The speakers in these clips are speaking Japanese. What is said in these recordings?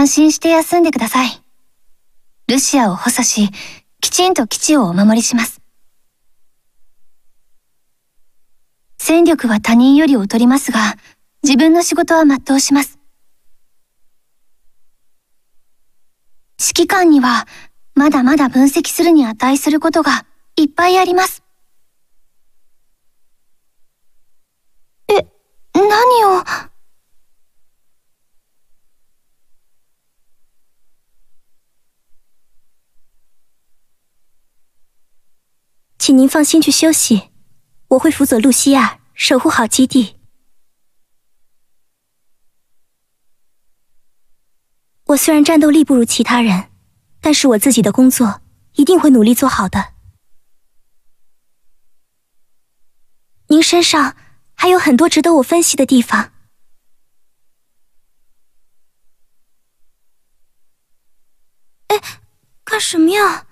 安心して休んでください。ルシアを補佐し、きちんと基地をお守りします。戦力は他人より劣りますが、自分の仕事は全うします。指揮官には、まだまだ分析するに値することがいっぱいあります。え、何を。请您放心去休息，我会辅佐露西亚，守护好基地。我虽然战斗力不如其他人，但是我自己的工作一定会努力做好的。您身上还有很多值得我分析的地方。哎，干什么呀？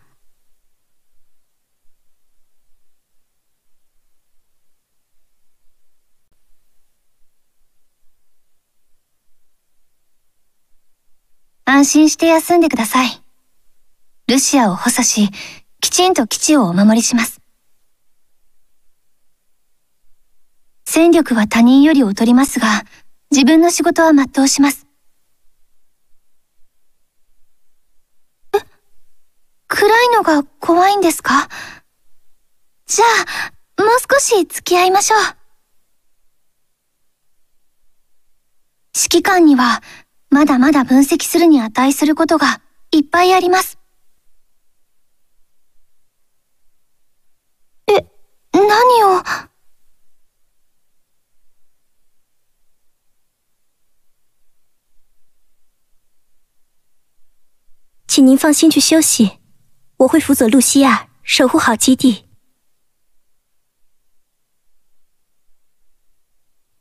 安心して休んでください。ルシアを補佐し、きちんと基地をお守りします。戦力は他人より劣りますが、自分の仕事は全うします。え暗いのが怖いんですかじゃあ、もう少し付き合いましょう。指揮官には、まだまだ分析するに値することがいっぱいあります。え、何を。请您放心去休息，我会辅佐露西亚守护好基地。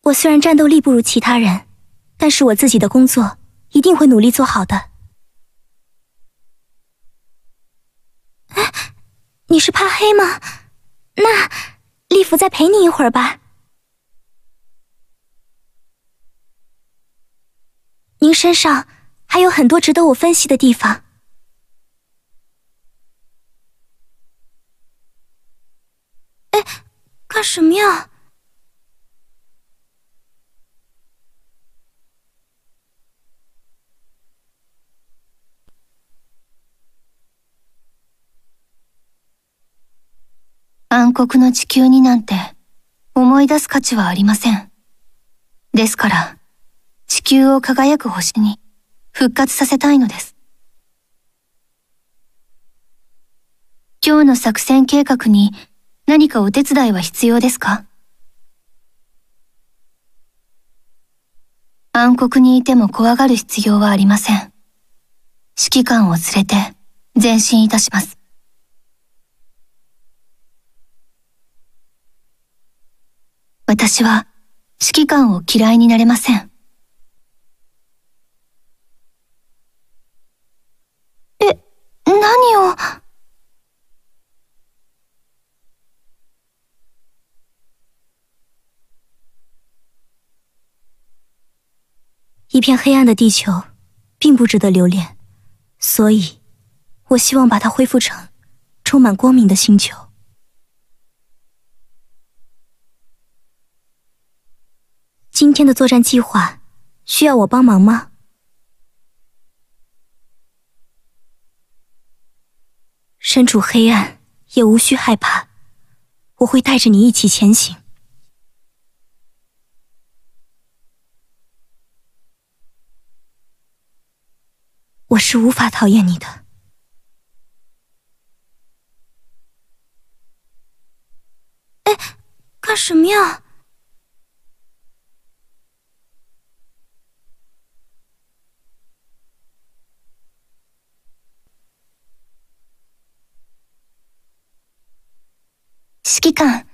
我虽然战斗力不如其他人，但是我自己的工作一定会努力做好的。哎，你是怕黑吗？那丽芙再陪你一会儿吧。您身上还有很多值得我分析的地方。哎，干什么呀？酷な地球になんて思い出す価値はありません。ですから、地球を輝く星に復活させたいのです。今日の作戦計画に何かお手伝いは必要ですか暗黒にいても怖がる必要はありません。指揮官を連れて前進いたします。私は指揮官を嫌いになれません。え、何を。一片黑暗的地球，并不值得留恋，所以，我希望把它恢复成充满光明的星球。今天的作战计划需要我帮忙吗？身处黑暗也无需害怕，我会带着你一起前行。我是无法讨厌你的。哎，干什么呀？指揮官、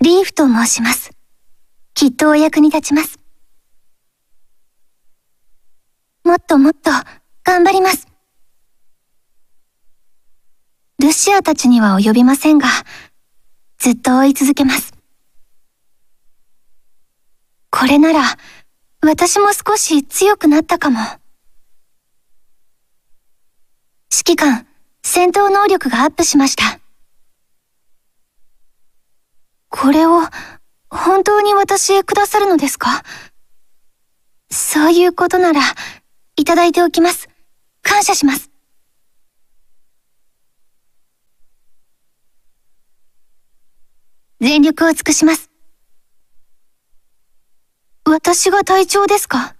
リーフと申します。きっとお役に立ちます。もっともっと、頑張ります。ルシアたちには及びませんが、ずっと追い続けます。これなら、私も少し強くなったかも。指揮官、戦闘能力がアップしました。これを本当に私へくださるのですかそういうことなら、いただいておきます。感謝します。全力を尽くします。私が隊長ですか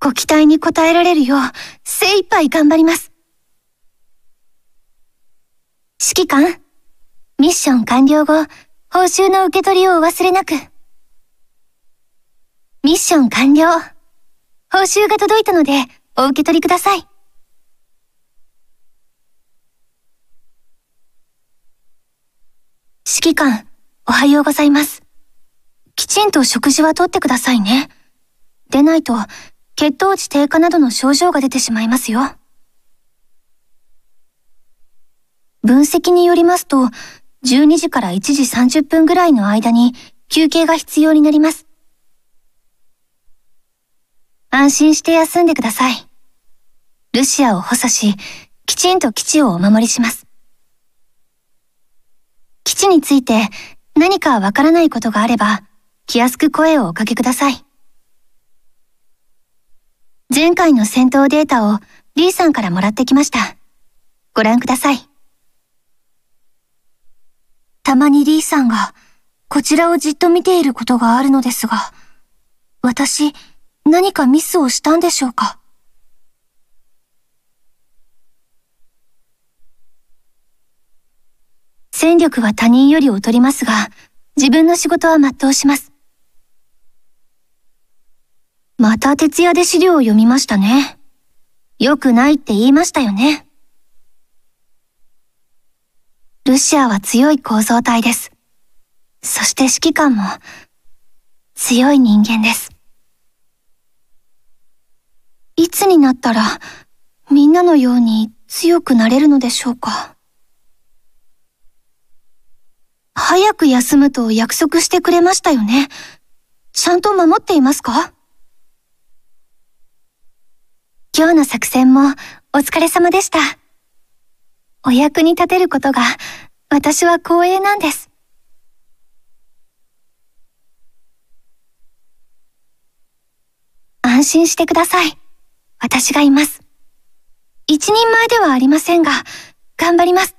ご期待に応えられるよう、精一杯頑張ります。指揮官、ミッション完了後、報酬の受け取りをお忘れなく。ミッション完了。報酬が届いたので、お受け取りください。指揮官、おはようございます。きちんと食事はとってくださいね。でないと、血糖値低下などの症状が出てしまいますよ。分析によりますと、12時から1時30分ぐらいの間に休憩が必要になります。安心して休んでください。ルシアを補佐し、きちんと基地をお守りします。基地について何かわからないことがあれば、気安く声をおかけください。前回の戦闘データを D さんからもらってきました。ご覧ください。たまにリーさんが、こちらをじっと見ていることがあるのですが、私、何かミスをしたんでしょうか戦力は他人より劣りますが、自分の仕事は全うします。また徹夜で資料を読みましたね。良くないって言いましたよね。ルシアは強い構造体です。そして指揮官も、強い人間です。いつになったら、みんなのように強くなれるのでしょうか。早く休むと約束してくれましたよね。ちゃんと守っていますか今日の作戦もお疲れ様でした。お役に立てることが私は光栄なんです。安心してください。私がいます。一人前ではありませんが、頑張ります。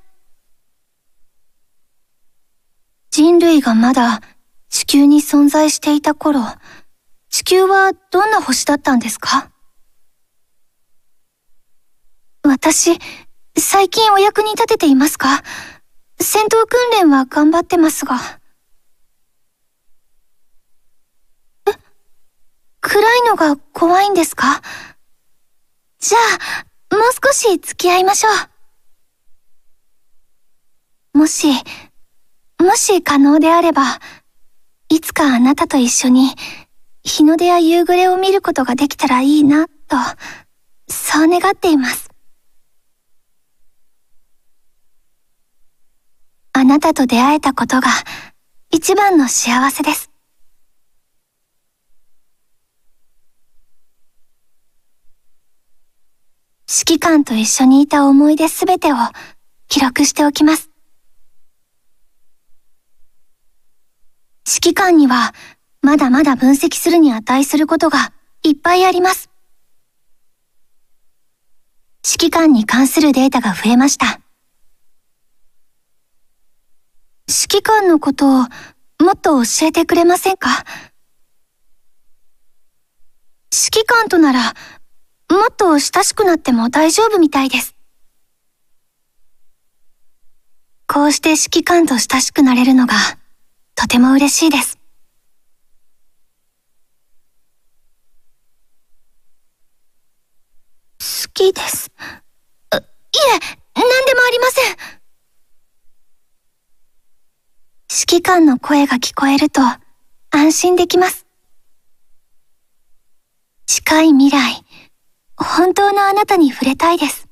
人類がまだ地球に存在していた頃、地球はどんな星だったんですか私、最近お役に立てていますか戦闘訓練は頑張ってますが。え暗いのが怖いんですかじゃあ、もう少し付き合いましょう。もし、もし可能であれば、いつかあなたと一緒に、日の出や夕暮れを見ることができたらいいな、と、そう願っています。なたと出会えたことが一番の幸せです。指揮官と一緒にいた思い出すべてを記録しておきます。指揮官にはまだまだ分析するに値することがいっぱいあります。指揮官に関するデータが増えました。指揮官のことをもっと教えてくれませんか指揮官とならもっと親しくなっても大丈夫みたいです。こうして指揮官と親しくなれるのがとても嬉しいです。好きです。いえ、何でもありません。指揮官の声が聞こえると安心できます。近い未来、本当のあなたに触れたいです。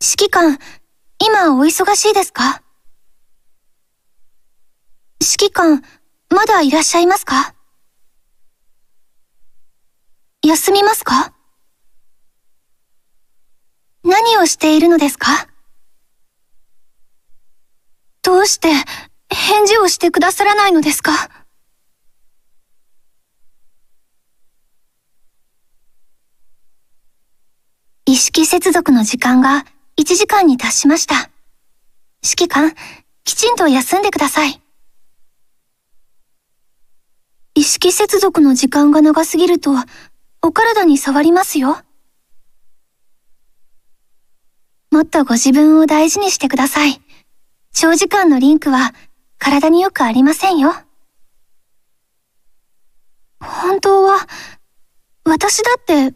指揮官、今お忙しいですか指揮官、まだいらっしゃいますか休みますか何をしているのですかどうして返事をしてくださらないのですか意識接続の時間が1時間に達しました。指揮官、きちんと休んでください。意識接続の時間が長すぎると、お体に触りますよ。もっとご自分を大事にしてください。長時間のリンクは体によくありませんよ。本当は、私だって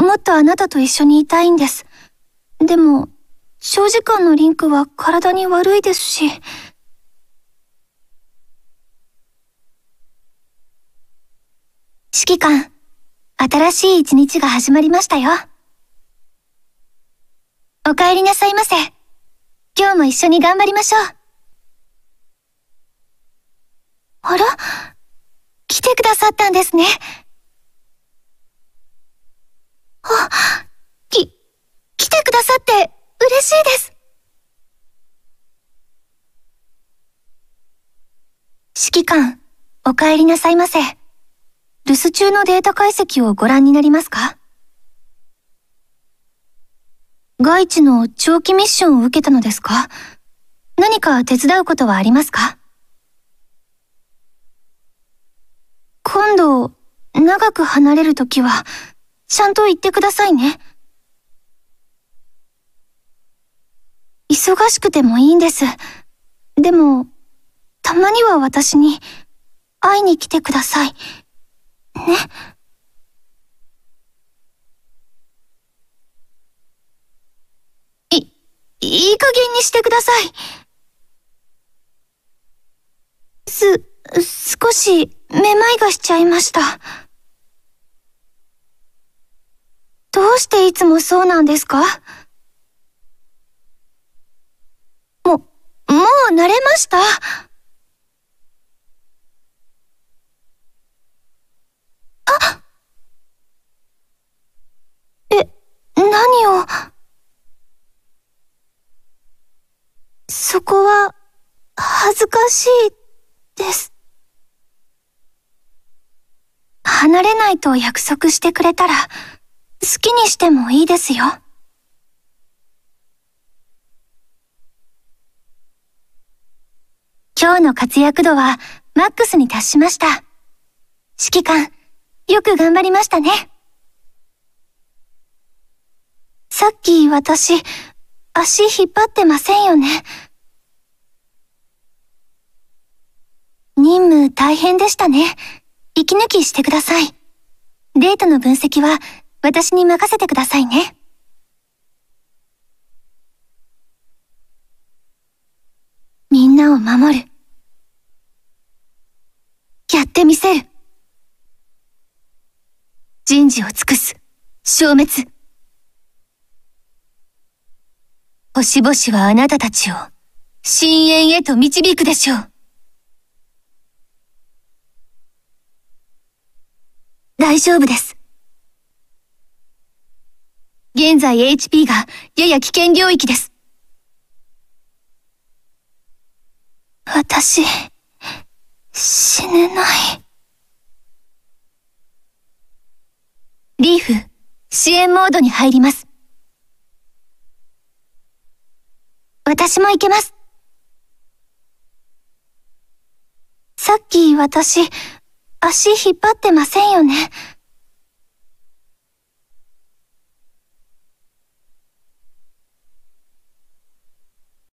もっとあなたと一緒にいたいんです。でも、長時間のリンクは体に悪いですし。指揮官、新しい一日が始まりましたよ。お帰りなさいませ。今日も一緒に頑張りましょう。あら来てくださったんですね。あ、き、来てくださって嬉しいです。指揮官、お帰りなさいませ。留守中のデータ解析をご覧になりますか外地の長期ミッションを受けたのですか何か手伝うことはありますか今度、長く離れるときは、ちゃんと言ってくださいね。忙しくてもいいんです。でも、たまには私に、会いに来てください。ね。いい加減にしてください。す、少し、めまいがしちゃいました。どうしていつもそうなんですかも、もう慣れましたあえ、何を。そこは、恥ずかしい、です。離れないと約束してくれたら、好きにしてもいいですよ。今日の活躍度は、マックスに達しました。指揮官、よく頑張りましたね。さっき私、足引っ張ってませんよね。任務大変でしたね。息抜きしてください。データの分析は私に任せてくださいね。みんなを守る。やってみせる。人事を尽くす。消滅。星々はあなたたちを深淵へと導くでしょう。大丈夫です。現在 HP がやや危険領域です。私、死ねない。リーフ、支援モードに入ります。私も行けます。さっき私、足引っ張ってませんよね。